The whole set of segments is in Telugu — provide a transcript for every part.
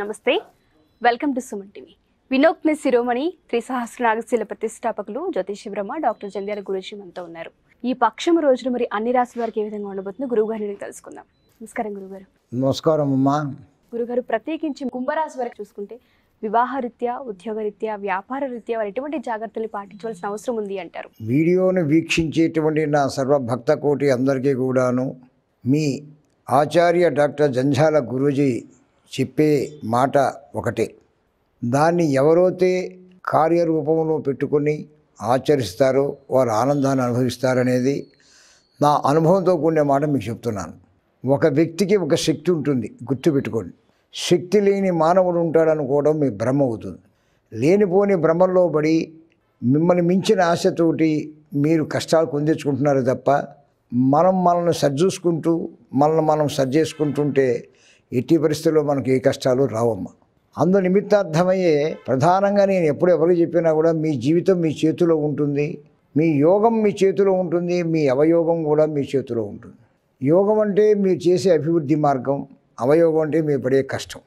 నమస్తే వెల్కమ్ టు సుమన్ టీవీ వినోక్ని శిరోమణి త్రిసహస్రనాగ నాగశీల ప్రతిష్టాపకులు జ్యోతిష బ్రహ్మ డాక్టర్ జంధ్యాల గురుజీ మనతో ఉన్నారు ఈ పక్షం రోజున మరి అన్ని రాసుల వారికి ఏ విధంగా ఉండబోతుందో గురువుగారిని తెలుసుకుందాం నమస్కారం గురుగారు నమస్కారం అమ్మా గురుగారు ప్రత్యేకించి కుంభరాశి వారికి చూసుకుంటే వివాహ ఉద్యోగ రీత్యా వ్యాపార రీత్యా వారు ఎటువంటి జాగ్రత్తలు పాటించవలసిన అవసరం ఉంది అంటారు వీడియోను వీక్షించేటువంటి నా సర్వభక్త కోటి అందరికీ కూడాను మీ ఆచార్య డాక్టర్ జంజాల గురూజీ చెప్పే మాట ఒకటే దాన్ని ఎవరైతే కార్యరూపంలో పెట్టుకొని ఆచరిస్తారో వారు ఆనందాన్ని అనుభవిస్తారనేది నా అనుభవంతో కూడిన మాట మీకు చెప్తున్నాను ఒక వ్యక్తికి ఒక శక్తి ఉంటుంది గుర్తుపెట్టుకోండి శక్తి లేని మానవుడు ఉంటాడనుకోవడం మీ భ్రమ అవుతుంది లేనిపోని భ్రమల్లో పడి మిమ్మల్ని మించిన ఆశతోటి మీరు కష్టాలు పొందించుకుంటున్నారు తప్ప మనం మనల్ని సరిచూసుకుంటూ మనల్ని మనం చేసుకుంటుంటే ఎట్టి పరిస్థితుల్లో మనకు ఏ కష్టాలు రావమ్మ అందు నిమిత్తార్థమయ్యే ప్రధానంగా నేను ఎప్పుడు ఎవరికి చెప్పినా కూడా మీ జీవితం మీ చేతిలో ఉంటుంది మీ యోగం మీ చేతిలో ఉంటుంది మీ అవయోగం కూడా మీ చేతిలో ఉంటుంది యోగం అంటే మీరు చేసే అభివృద్ధి మార్గం అవయోగం అంటే మీరు పడే కష్టం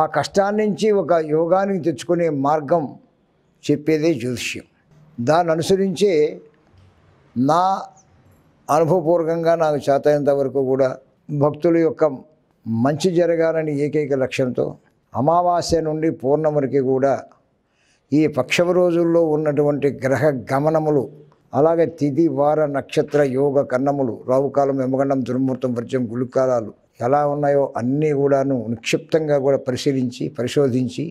ఆ కష్టాన్ని నుంచి ఒక యోగానికి తెచ్చుకునే మార్గం చెప్పేదే జ్యోతిష్యం దాన్ని అనుసరించే నా అనుభవపూర్వకంగా నాకు చేతైనంత వరకు కూడా భక్తుల యొక్క మంచి జరగాలని ఏకైక లక్ష్యంతో అమావాస్య నుండి పూర్ణమునికి కూడా ఈ పక్షవ రోజుల్లో ఉన్నటువంటి గ్రహ గమనములు అలాగే తిది వార నక్షత్ర యోగ కన్నములు రావుకాలం యమగండం దుర్ముహూర్తం వర్జం గుళికాలాలు ఎలా ఉన్నాయో అన్నీ కూడాను నిక్షిప్తంగా కూడా పరిశీలించి పరిశోధించి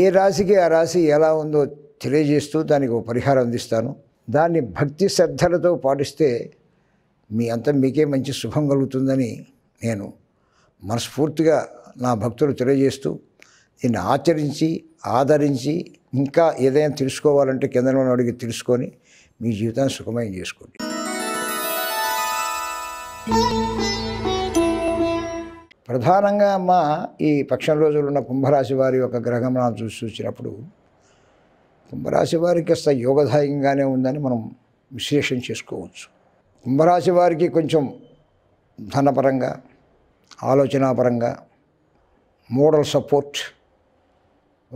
ఏ రాశికి ఆ రాశి ఎలా ఉందో తెలియజేస్తూ దానికి ఒక పరిహారం అందిస్తాను దాన్ని భక్తి శ్రద్ధలతో పాటిస్తే మీ అంతా మీకే మంచి శుభం కలుగుతుందని నేను మనస్ఫూర్తిగా నా భక్తులు తెలియజేస్తూ దీన్ని ఆచరించి ఆదరించి ఇంకా ఏదైనా తెలుసుకోవాలంటే కేంద్రంలో అడిగి తెలుసుకొని మీ జీవితాన్ని సుఖమయం చేసుకోండి ప్రధానంగా మా ఈ పక్షం రోజులు ఉన్న కుంభరాశి వారి యొక్క గ్రహగమనాలు చూసి చూసినప్పుడు కుంభరాశి వారికి అస్త యోగదాయకంగానే ఉందని మనం విశ్లేషణ చేసుకోవచ్చు కుంభరాశి వారికి కొంచెం ధనపరంగా ఆలోచనాపరంగా మోడల్ సపోర్ట్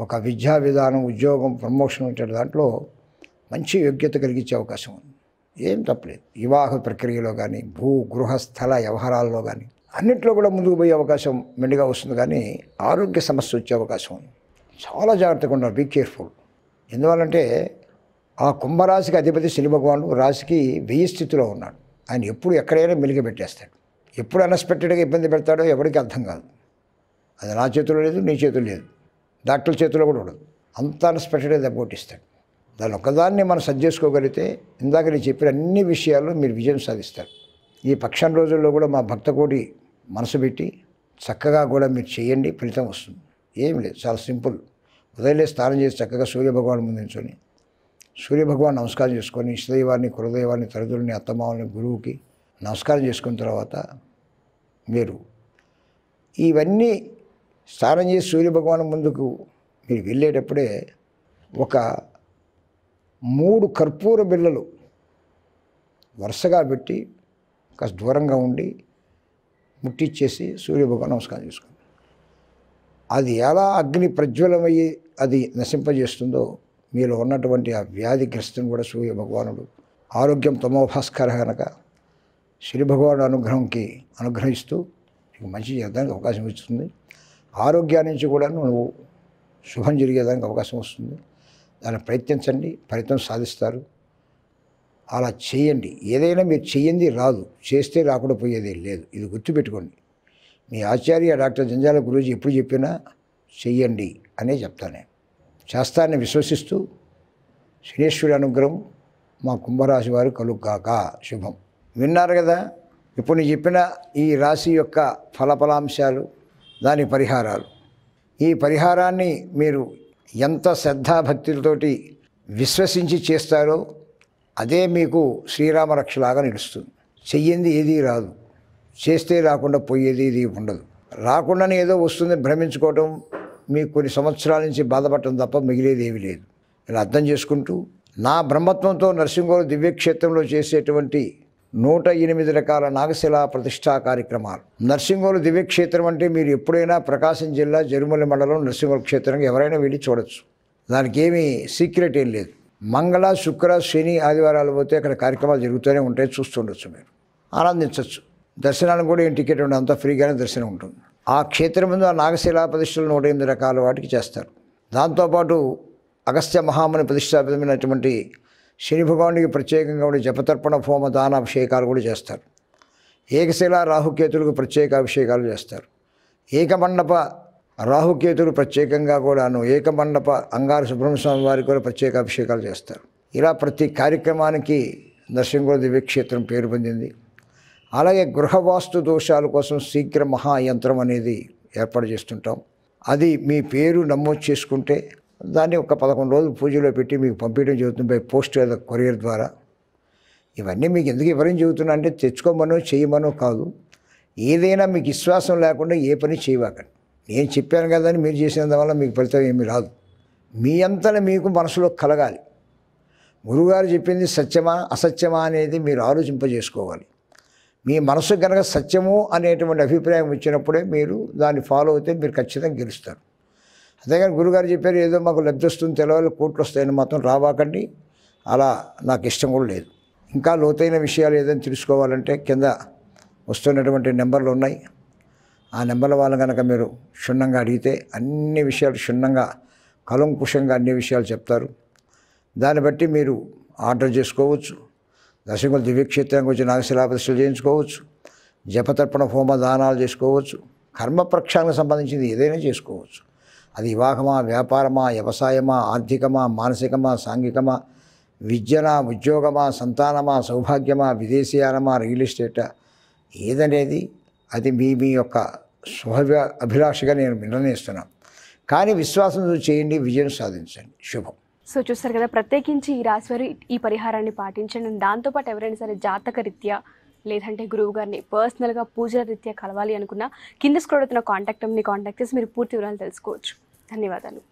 ఒక విద్యా విధానం ఉద్యోగం ప్రమోషన్ ఉంటే దాంట్లో మంచి యోగ్యత కలిగించే అవకాశం ఉంది ఏం తప్పలేదు వివాహ ప్రక్రియలో కానీ భూ గృహ స్థల వ్యవహారాల్లో కానీ అన్నింటిలో కూడా ముందుకు పోయే అవకాశం మెండుగా వస్తుంది కానీ ఆరోగ్య సమస్య వచ్చే అవకాశం ఉంది చాలా జాగ్రత్తగా ఉండాలి బీ కేర్ఫుల్ ఎందువల్లంటే ఆ కుంభరాశికి అధిపతి శని భగవానుడు రాశికి వెయ్యి స్థితిలో ఉన్నాడు ఆయన ఎప్పుడు ఎక్కడైనా మెలిగి పెట్టేస్తాడు ఎప్పుడు అన్ఎక్స్పెక్టెడ్గా ఇబ్బంది పెడతాడో ఎవరికి అర్థం కాదు అది నా చేతిలో లేదు నీ చేతిలో లేదు డాక్టర్ల చేతిలో కూడా ఉండదు అంత అన్ఎక్స్పెక్టెడ్గా కొట్టిస్తాడు దాని ఒక్కదాన్ని మనం సరి చేసుకోగలిగితే ఇందాక నేను చెప్పిన అన్ని విషయాల్లో మీరు విజయం సాధిస్తారు ఈ పక్షాన్ని రోజుల్లో కూడా మా భక్త కోటి మనసు పెట్టి చక్కగా కూడా మీరు చేయండి ఫలితం వస్తుంది ఏం లేదు చాలా సింపుల్ ఉదయలే స్నానం చేసి చక్కగా సూర్యభగవాన్ ముందు సూర్యభగవాన్ నమస్కారం చేసుకొని ఇష్టదైవాన్ని కులదైవాన్ని తల్లిదండ్రులని అత్తమామని గురువుకి నమస్కారం చేసుకున్న తర్వాత మీరు ఇవన్నీ స్నానం చేసి సూర్యభగవాన్ ముందుకు మీరు వెళ్ళేటప్పుడే ఒక మూడు కర్పూర బిళ్ళలు వరుసగా పెట్టి కాస్త దూరంగా ఉండి ముట్టిచ్చేసి సూర్యభగవాన్ నమస్కారం చేసుకోండి అది ఎలా అగ్ని ప్రజ్వలమయ్యి అది నశింపజేస్తుందో మీలో ఉన్నటువంటి ఆ వ్యాధిగ్రస్తుని కూడా సూర్య భగవానుడు ఆరోగ్యం తమోభాస్కర కనుక శ్రీ భగవాను అనుగ్రహంకి అనుగ్రహిస్తూ నీకు మంచి చేయడానికి అవకాశం ఇస్తుంది ఆరోగ్యాన్నించి కూడా నువ్వు శుభం జరిగేదానికి అవకాశం వస్తుంది దాన్ని ప్రయత్నించండి ఫలితం సాధిస్తారు అలా చేయండి ఏదైనా మీరు చేయండి రాదు చేస్తే రాకుండా పోయేది లేదు ఇది గుర్తుపెట్టుకోండి మీ ఆచార్య డాక్టర్ జంజాల గురూజీ ఎప్పుడు చెప్పినా చెయ్యండి అనే చెప్తాను నేను చేస్తానని విశ్వసిస్తూ శ్రీశ్వరి అనుగ్రహం మా కుంభరాశి వారు కలుగాక శుభం విన్నారు కదా ఇప్పుడు నేను చెప్పిన ఈ రాశి యొక్క ఫలఫలాంశాలు దాని పరిహారాలు ఈ పరిహారాన్ని మీరు ఎంత శ్రద్ధాభక్తులతోటి విశ్వసించి చేస్తారో అదే మీకు శ్రీరామరక్షలాగా నిలుస్తుంది చెయ్యింది ఏదీ రాదు చేస్తే రాకుండా పోయేది ఇది ఉండదు రాకుండానే ఏదో వస్తుంది భ్రమించుకోవటం మీకు కొన్ని సంవత్సరాల నుంచి బాధపడటం తప్ప మిగిలేది ఏమీ లేదు ఇలా అర్థం చేసుకుంటూ నా బ్రహ్మత్వంతో నరసింహోరు దివ్యక్షేత్రంలో చేసేటువంటి నూట ఎనిమిది రకాల నాగశిల ప్రతిష్టా కార్యక్రమాలు నర్సింహోలు దివ్యక్షేత్రం అంటే మీరు ఎప్పుడైనా ప్రకాశం జిల్లా జరుమల్లి మండలం నర్సింహోల క్షేత్రం ఎవరైనా వెళ్ళి చూడొచ్చు దానికి ఏమీ సీక్రెట్ ఏం లేదు మంగళ శుక్ర శని ఆదివారాలు పోతే అక్కడ కార్యక్రమాలు జరుగుతూనే ఉంటాయి చూస్తుండొచ్చు మీరు ఆనందించవచ్చు దర్శనానికి కూడా ఏం టికెట్ ఉండదు అంతా ఫ్రీగానే దర్శనం ఉంటుంది ఆ క్షేత్రం ముందు ఆ నాగశిలా ప్రతిష్టలు నూట ఎనిమిది రకాల వాటికి చేస్తారు దాంతోపాటు అగస్త్య మహాముని ప్రతిష్టాపితమైనటువంటి శని భగవానికి ప్రత్యేకంగా ఉండి జపతర్పణ హోమ దాన అభిషేకాలు కూడా చేస్తారు ఏకశిల రాహుకేతులకు ప్రత్యేక అభిషేకాలు చేస్తారు ఏకమండప రాహుకేతులు ప్రత్యేకంగా కూడాను ఏకమండప అంగారు స్వామి వారికి కూడా ప్రత్యేక అభిషేకాలు చేస్తారు ఇలా ప్రతి కార్యక్రమానికి నరసింహ దివ్యక్షేత్రం పేరు పొందింది అలాగే గృహవాస్తు దోషాల కోసం శీఘ్ర మహాయంత్రం అనేది ఏర్పాటు చేస్తుంటాం అది మీ పేరు నమోదు చేసుకుంటే దాన్ని ఒక పదకొండు రోజులు పూజలో పెట్టి మీకు పంపించడం జరుగుతుంది బై పోస్ట్ లేదా కొరియర్ ద్వారా ఇవన్నీ మీకు ఎందుకు ఇవ్వడం చెబుతున్నా అంటే తెచ్చుకోమనో చేయమనో కాదు ఏదైనా మీకు విశ్వాసం లేకుండా ఏ పని చేయవాకండి నేను చెప్పాను కదా అని మీరు చేసినందువల్ల మీకు ఫలితం ఏమీ రాదు మీ అంతా మీకు మనసులో కలగాలి గురుగారు చెప్పింది సత్యమా అసత్యమా అనేది మీరు ఆలోచింపజేసుకోవాలి మీ మనసు కనుక సత్యము అనేటువంటి అభిప్రాయం వచ్చినప్పుడే మీరు దాన్ని ఫాలో అయితే మీరు ఖచ్చితంగా గెలుస్తారు అంతేగాని గురుగారు చెప్పారు ఏదో మాకు లబ్ధిస్తుంది వస్తుంది తెలవాలి కోట్లు వస్తాయని మాత్రం రావాకండి అలా నాకు ఇష్టం కూడా లేదు ఇంకా లోతైన విషయాలు ఏదైనా తెలుసుకోవాలంటే కింద వస్తున్నటువంటి నెంబర్లు ఉన్నాయి ఆ నెంబర్ల వాళ్ళు కనుక మీరు క్షుణ్ణంగా అడిగితే అన్ని విషయాలు క్షుణ్ణంగా కలంకుశంగా అన్ని విషయాలు చెప్తారు దాన్ని బట్టి మీరు ఆర్డర్ చేసుకోవచ్చు దశకులు దివ్యక్షేత్రం గురించి నాగశిలాపదశలు చేయించుకోవచ్చు జపతర్పణ హోమ దానాలు చేసుకోవచ్చు కర్మ ప్రక్షాళనకు సంబంధించింది ఏదైనా చేసుకోవచ్చు అది వివాహమా వ్యాపారమా వ్యవసాయమా ఆర్థికమా మానసికమా సాంఘికమా విద్యనా ఉద్యోగమా సంతానమా సౌభాగ్యమా విదేశీయానమా రియల్ ఎస్టేటా ఏదనేది అది మీ మీ యొక్క స్వభావ అభిలాషగా నేను నిర్ణయిస్తున్నాను కానీ విశ్వాసం చేయండి విజయం సాధించండి శుభం సో చూస్తారు కదా ప్రత్యేకించి ఈ వారు ఈ పరిహారాన్ని పాటించండి దాంతోపాటు ఎవరైనా సరే జాతక రీత్యా లేదంటే గురువు గారిని పర్సనల్గా పూజల రీత్యా కలవాలి అనుకున్నా కింద స్క్రోడ్ అవుతున్న కాంటాక్ట్ మీ కాంటాక్ట్ చేసి మీరు పూర్తి వివరాలు తెలుసుకోవచ్చు ధన్యవాదాలు